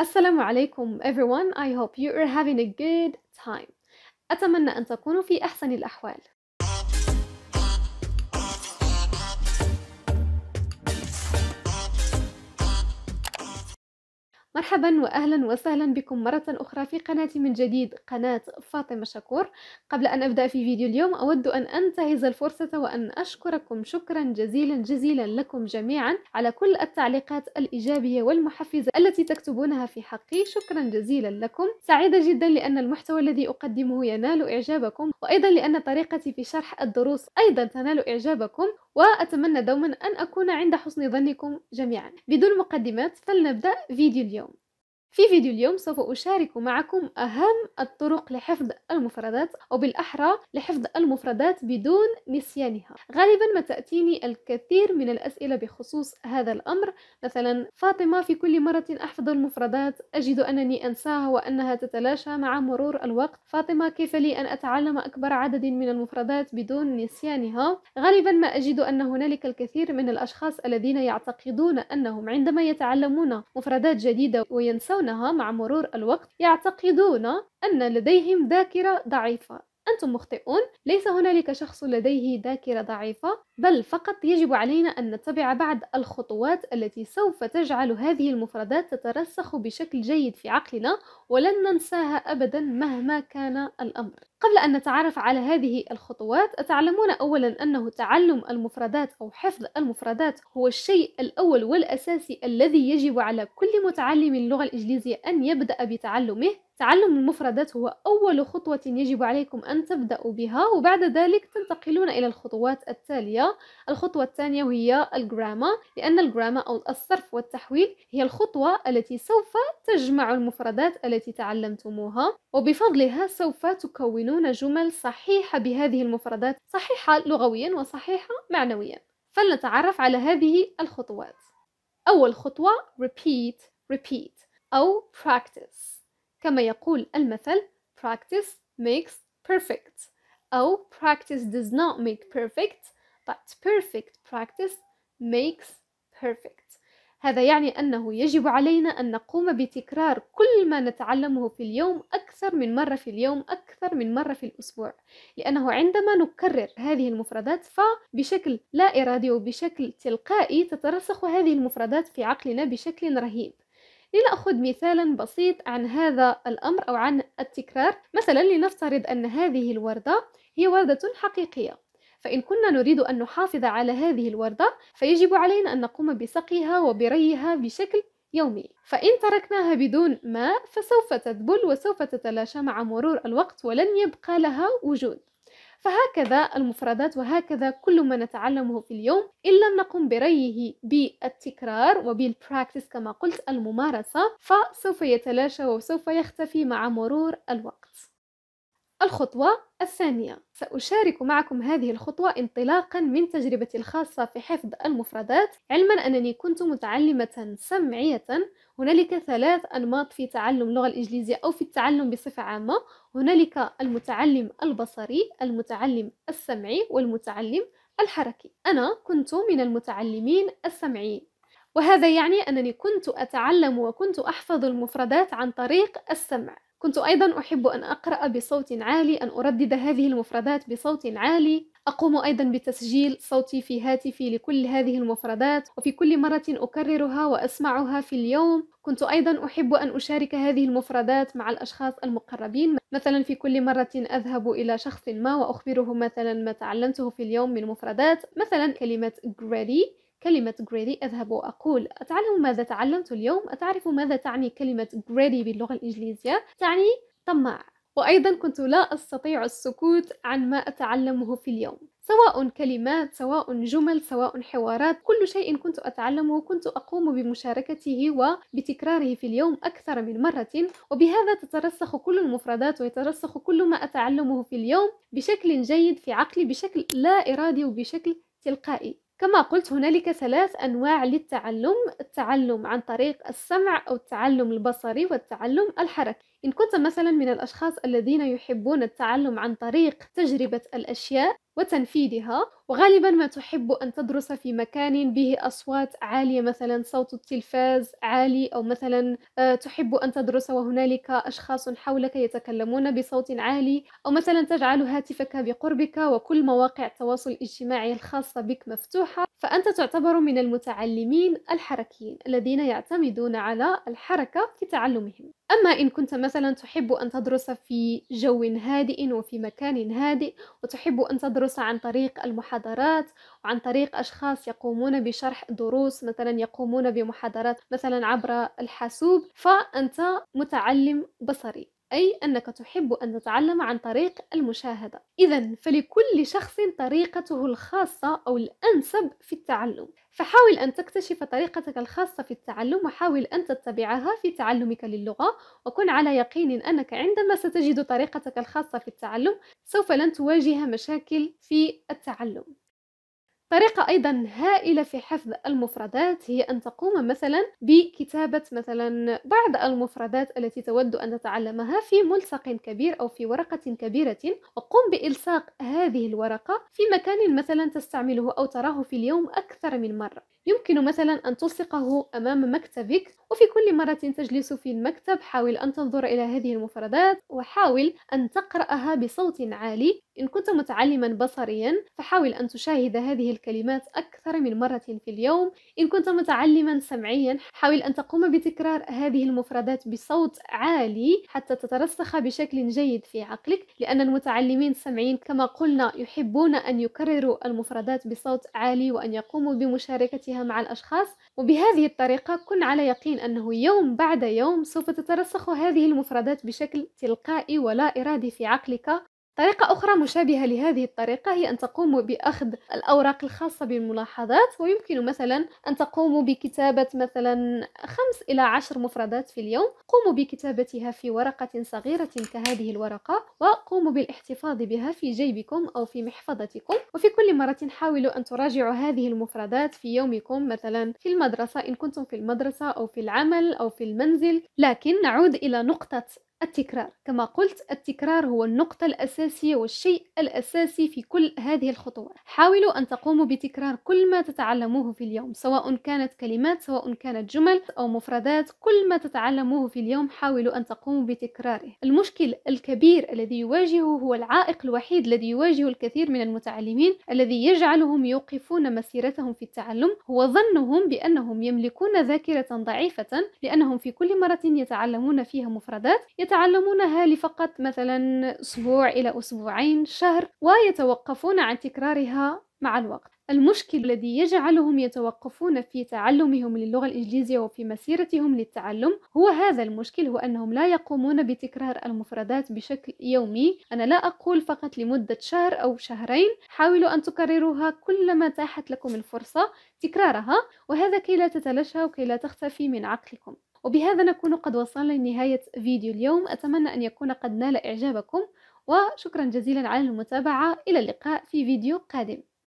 السلام عليكم everyone I hope you are having a good time أتمنى أن تكونوا في أحسن الأحوال مرحبا واهلا وسهلا بكم مرة اخرى في قناتي من جديد قناة فاطمة شكور قبل ان ابدأ في فيديو اليوم اود ان انتهز الفرصة وان اشكركم شكرا جزيلا جزيلا لكم جميعا على كل التعليقات الايجابية والمحفزة التي تكتبونها في حقي شكرا جزيلا لكم سعيدة جدا لان المحتوى الذي اقدمه ينال اعجابكم وايضا لان طريقتي في شرح الدروس ايضا تنال اعجابكم وأتمنى دوما أن أكون عند حسن ظنكم جميعا بدون مقدمات فلنبدأ فيديو اليوم في فيديو اليوم سوف أشارك معكم أهم الطرق لحفظ المفردات أو بالأحرى لحفظ المفردات بدون نسيانها غالبا ما تأتيني الكثير من الأسئلة بخصوص هذا الأمر مثلا فاطمة في كل مرة أحفظ المفردات أجد أنني أنساها وأنها تتلاشى مع مرور الوقت فاطمة كيف لي أن أتعلم أكبر عدد من المفردات بدون نسيانها غالبا ما أجد أن هنالك الكثير من الأشخاص الذين يعتقدون أنهم عندما يتعلمون مفردات جديدة وينسون يتعاملونها مع مرور الوقت يعتقدون أن لديهم ذاكرة ضعيفة أنتم مخطئون ليس هنالك شخص لديه ذاكرة ضعيفة بل فقط يجب علينا أن نتبع بعض الخطوات التي سوف تجعل هذه المفردات تترسخ بشكل جيد في عقلنا ولن ننساها أبدا مهما كان الأمر قبل أن نتعرف على هذه الخطوات أتعلمون أولا أنه تعلم المفردات أو حفظ المفردات هو الشيء الأول والأساسي الذي يجب على كل متعلم اللغة الإنجليزية أن يبدأ بتعلمه تعلم المفردات هو أول خطوة يجب عليكم أن تبدأوا بها وبعد ذلك تنتقلون إلى الخطوات التالية الخطوة الثانية وهي الجراما لأن الجراما أو الصرف والتحويل هي الخطوة التي سوف تجمع المفردات التي تعلمتموها وبفضلها سوف تكونون جمل صحيحة بهذه المفردات صحيحة لغويا وصحيحة معنويا فلنتعرف على هذه الخطوات أول خطوة repeat repeat أو practice كما يقول المثل practice makes perfect أو practice does not make perfect but perfect practice makes perfect هذا يعني أنه يجب علينا أن نقوم بتكرار كل ما نتعلمه في اليوم أكثر من مرة في اليوم أكثر من مرة في الأسبوع لأنه عندما نكرر هذه المفردات فبشكل لا إرادي وبشكل تلقائي تترسخ هذه المفردات في عقلنا بشكل رهيب لنأخذ مثالا بسيط عن هذا الأمر أو عن التكرار مثلا لنفترض أن هذه الوردة هي وردة حقيقية فإن كنا نريد أن نحافظ على هذه الوردة فيجب علينا أن نقوم بسقيها وبريها بشكل يومي فإن تركناها بدون ماء فسوف تذبل وسوف تتلاشى مع مرور الوقت ولن يبقى لها وجود فهكذا المفردات وهكذا كل ما نتعلمه في اليوم إن لم نقم بريه بالتكرار وبالبراكتس كما قلت الممارسة فسوف يتلاشى وسوف يختفي مع مرور الوقت الخطوة الثانية سأشارك معكم هذه الخطوة انطلاقا من تجربتي الخاصة في حفظ المفردات علما أنني كنت متعلمة سمعية هنالك ثلاث أنماط في تعلم اللغة الإنجليزية أو في التعلم بصفة عامة هنالك المتعلم البصري المتعلم السمعي والمتعلم الحركي أنا كنت من المتعلمين السمعيين وهذا يعني أنني كنت أتعلم وكنت أحفظ المفردات عن طريق السمع كنت أيضا أحب أن أقرأ بصوت عالي أن أردد هذه المفردات بصوت عالي أقوم أيضا بتسجيل صوتي في هاتفي لكل هذه المفردات وفي كل مرة أكررها وأسمعها في اليوم كنت أيضا أحب أن أشارك هذه المفردات مع الأشخاص المقربين مثلا في كل مرة أذهب إلى شخص ما وأخبره مثلا ما تعلمته في اليوم من مفردات مثلا كلمة gritty كلمة greedy أذهب وأقول أتعلم ماذا تعلمت اليوم؟ أتعرف ماذا تعني كلمة greedy باللغة الإنجليزية؟ تعني طماع وأيضا كنت لا أستطيع السكوت عن ما أتعلمه في اليوم سواء كلمات سواء جمل سواء حوارات كل شيء كنت أتعلمه كنت أقوم بمشاركته وبتكراره في اليوم أكثر من مرة وبهذا تترسخ كل المفردات ويترسخ كل ما أتعلمه في اليوم بشكل جيد في عقلي بشكل لا إرادي وبشكل تلقائي كما قلت هنالك ثلاث أنواع للتعلم التعلم عن طريق السمع أو التعلم البصري والتعلم الحركي إن كنت مثلا من الأشخاص الذين يحبون التعلم عن طريق تجربة الأشياء وتنفيذها وغالبا ما تحب أن تدرس في مكان به أصوات عالية مثلا صوت التلفاز عالي أو مثلا آه، تحب أن تدرس وهنالك أشخاص حولك يتكلمون بصوت عالي أو مثلا تجعل هاتفك بقربك وكل مواقع التواصل الاجتماعي الخاصة بك مفتوحة فأنت تعتبر من المتعلمين الحركيين الذين يعتمدون على الحركة في تعلمهم أما إن كنت مثلا تحب أن تدرس في جو هادئ وفي مكان هادئ وتحب أن تدرس عن طريق المحاضرات وعن طريق أشخاص يقومون بشرح دروس مثلا يقومون بمحاضرات مثلا عبر الحاسوب فأنت متعلم بصري أي أنك تحب أن تتعلم عن طريق المشاهدة إذا فلكل شخص طريقته الخاصة أو الأنسب في التعلم فحاول أن تكتشف طريقتك الخاصة في التعلم وحاول أن تتبعها في تعلمك للغة وكن على يقين أنك عندما ستجد طريقتك الخاصة في التعلم سوف لن تواجه مشاكل في التعلم طريقة أيضا هائلة في حفظ المفردات هي أن تقوم مثلا بكتابة مثلا بعض المفردات التي تود أن تتعلمها في ملصق كبير أو في ورقة كبيرة وقم بإلصاق هذه الورقة في مكان مثلا تستعمله أو تراه في اليوم أكثر من مرة يمكن مثلا أن تلصقه أمام مكتبك وفي كل مرة تجلس في المكتب حاول أن تنظر إلى هذه المفردات وحاول أن تقرأها بصوت عالي إن كنت متعلما بصريا فحاول أن تشاهد هذه الكلمات أكثر من مرة في اليوم إن كنت متعلما سمعيا حاول أن تقوم بتكرار هذه المفردات بصوت عالي حتى تترسخ بشكل جيد في عقلك لأن المتعلمين السمعيين كما قلنا يحبون أن يكرروا المفردات بصوت عالي وأن يقوموا بمشاركتها مع الأشخاص وبهذه الطريقة كن على يقين أنه يوم بعد يوم سوف تترسخ هذه المفردات بشكل تلقائي ولا إرادي في عقلك طريقة أخرى مشابهة لهذه الطريقة هي أن تقوموا بأخذ الأوراق الخاصة بالملاحظات ويمكن مثلا أن تقوموا بكتابة مثلا خمس إلى عشر مفردات في اليوم قوموا بكتابتها في ورقة صغيرة كهذه الورقة وقوموا بالاحتفاظ بها في جيبكم أو في محفظتكم وفي كل مرة حاولوا أن تراجعوا هذه المفردات في يومكم مثلا في المدرسة إن كنتم في المدرسة أو في العمل أو في المنزل لكن نعود إلى نقطة التكرار كما قلت التكرار هو النقطة الأساسية والشيء الأساسي في كل هذه الخطوات حاولوا أن تقوموا بتكرار كل ما تتعلموه في اليوم سواء كانت كلمات سواء كانت جمل أو مفردات كل ما تتعلموه في اليوم حاولوا أن تقوموا بتكراره المشكل الكبير الذي يواجهه هو العائق الوحيد الذي يواجه الكثير من المتعلمين الذي يجعلهم يوقفون مسيرتهم في التعلم هو ظنهم بأنهم يملكون ذاكرة ضعيفة لأنهم في كل مرة يتعلمون فيها مفردات يتعلمونها لفقط مثلا أسبوع إلى أسبوعين شهر ويتوقفون عن تكرارها مع الوقت المشكل الذي يجعلهم يتوقفون في تعلمهم للغة الإنجليزية وفي مسيرتهم للتعلم هو هذا المشكل هو أنهم لا يقومون بتكرار المفردات بشكل يومي أنا لا أقول فقط لمدة شهر أو شهرين حاولوا أن تكرروها كلما تاحت لكم الفرصة تكرارها وهذا كي لا تتلاشى وكي لا تختفي من عقلكم وبهذا نكون قد وصلنا لنهاية فيديو اليوم أتمنى أن يكون قد نال إعجابكم وشكرا جزيلا على المتابعة إلى اللقاء في فيديو قادم